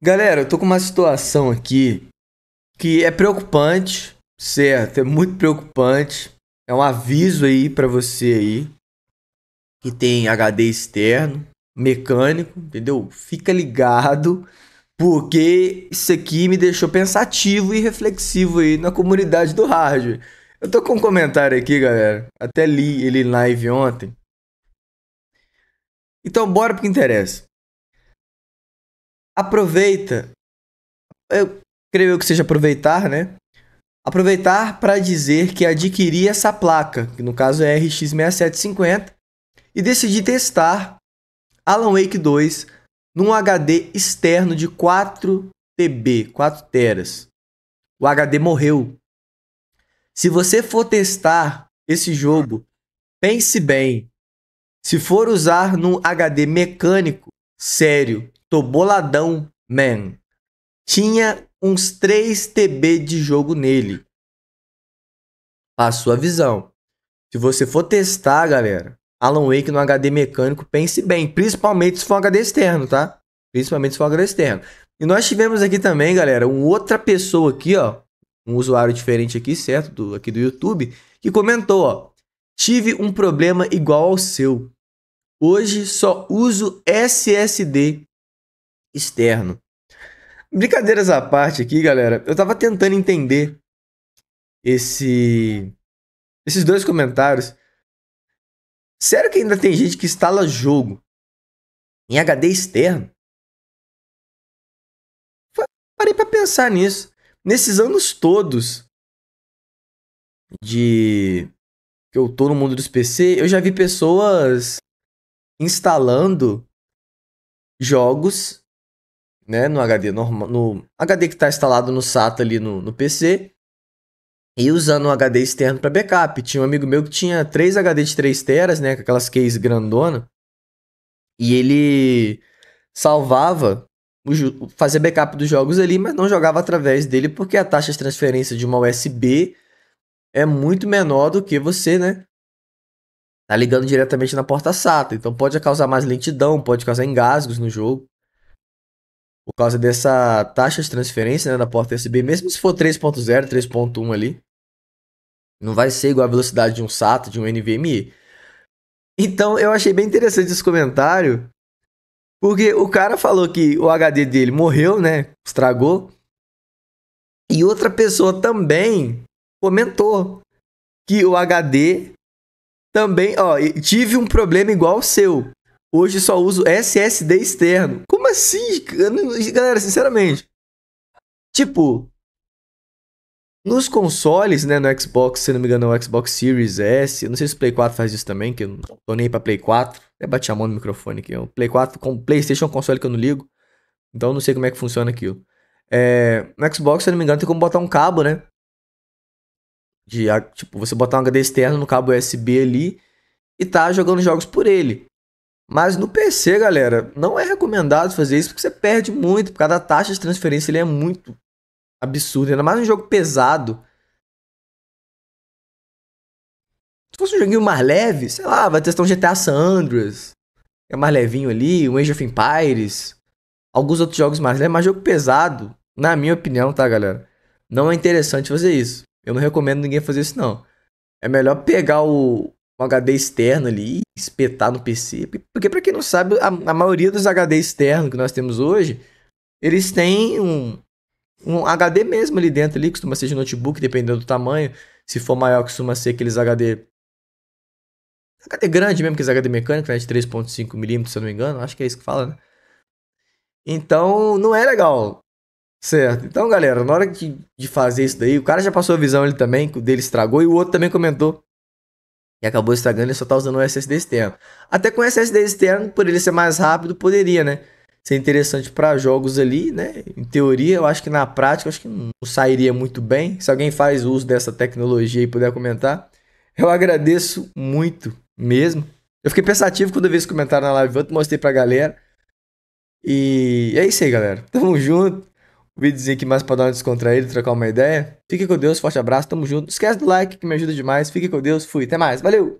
Galera, eu tô com uma situação aqui que é preocupante, certo? É muito preocupante. É um aviso aí para você aí que tem HD externo, mecânico, entendeu? Fica ligado, porque isso aqui me deixou pensativo e reflexivo aí na comunidade do hardware. Eu tô com um comentário aqui, galera. Até li ele live ontem. Então bora pro que interessa aproveita. Eu creio que seja aproveitar, né? Aproveitar para dizer que adquiri essa placa, que no caso é RX6750, e decidi testar Alan Wake 2 num HD externo de 4 TB, 4 teras. O HD morreu. Se você for testar esse jogo, pense bem. Se for usar num HD mecânico, sério, Tô boladão, man. Tinha uns 3 TB de jogo nele. Passou a visão. Se você for testar, galera, Alan Wake no HD mecânico, pense bem. Principalmente se for um HD externo, tá? Principalmente se for um HD externo. E nós tivemos aqui também, galera, uma outra pessoa aqui, ó. Um usuário diferente aqui, certo? Do, aqui do YouTube. Que comentou, ó. Tive um problema igual ao seu. Hoje só uso SSD externo. Brincadeiras à parte aqui, galera, eu tava tentando entender esse esses dois comentários. Sério que ainda tem gente que instala jogo em HD externo? Parei para pensar nisso. Nesses anos todos de que eu tô no mundo dos PC, eu já vi pessoas instalando jogos né, no HD normal, no HD que está instalado no SATA ali no, no PC, e usando um HD externo para backup. Tinha um amigo meu que tinha três HD de 3 teras, né, com aquelas cases grandona, e ele salvava, fazia backup dos jogos ali, mas não jogava através dele porque a taxa de transferência de uma USB é muito menor do que você, né? Tá ligando diretamente na porta SATA, então pode causar mais lentidão, pode causar engasgos no jogo por causa dessa taxa de transferência né, na porta USB, mesmo se for 3.0, 3.1 ali, não vai ser igual a velocidade de um SATA, de um NVMe. Então eu achei bem interessante esse comentário, porque o cara falou que o HD dele morreu, né? Estragou. E outra pessoa também comentou que o HD também, ó, tive um problema igual ao seu. Hoje só uso SSD externo. Como como assim? Galera, sinceramente. Tipo, nos consoles, né, no Xbox, se não me engano, é o Xbox Series S, eu não sei se o Play 4 faz isso também, que eu não tô nem pra Play 4. Até bati a mão no microfone aqui. O Play 4 com PlayStation é um console que eu não ligo. Então eu não sei como é que funciona aquilo. É, no Xbox, se não me engano, tem como botar um cabo, né? De, tipo, você botar um HD externo no cabo USB ali e tá jogando jogos por ele. Mas no PC, galera, não é recomendado fazer isso porque você perde muito, por causa da taxa de transferência ele é muito absurda, ainda mais um jogo pesado. Se fosse um joguinho mais leve, sei lá, vai testar um GTA San Andreas, é mais levinho ali, um Age of Empires, alguns outros jogos mais leves, mas jogo pesado, na minha opinião, tá, galera? Não é interessante fazer isso. Eu não recomendo ninguém fazer isso, não. É melhor pegar o, um HD externo ali, espetar no PC. Porque, para quem não sabe, a, a, maioria dos HD externos que nós temos hoje, eles têm um, um HD mesmo ali dentro, ali, costuma ser de notebook, dependendo do tamanho. Se for maior, costuma ser aqueles HD. HD grande mesmo, que é HD mecânico, né? De 3,5mm, se eu não me engano, acho que é isso que fala, né? Então, não é legal. Certo. Então, galera, na hora de, de fazer isso daí, o cara já passou a visão ele também, que o dele estragou, e o outro também comentou e acabou estragando, e só tá usando um SSD externo. Até com SSD externo, por ele ser mais rápido, poderia, né? Ser interessante para jogos ali, né? Em teoria, eu acho que na prática, acho que não sairia muito bem. Se alguém faz uso dessa tecnologia e puder comentar, eu agradeço muito mesmo. Eu fiquei pensativo quando eu vi esse comentário na live, eu mostrei pra galera. E é isso aí, galera. Tamo junto videozinho aqui mais pra dar uma descontraída, trocar uma ideia. Fique com Deus, forte abraço, tamo junto. Esquece do like que me ajuda demais. Fique com Deus, fui, até mais, valeu!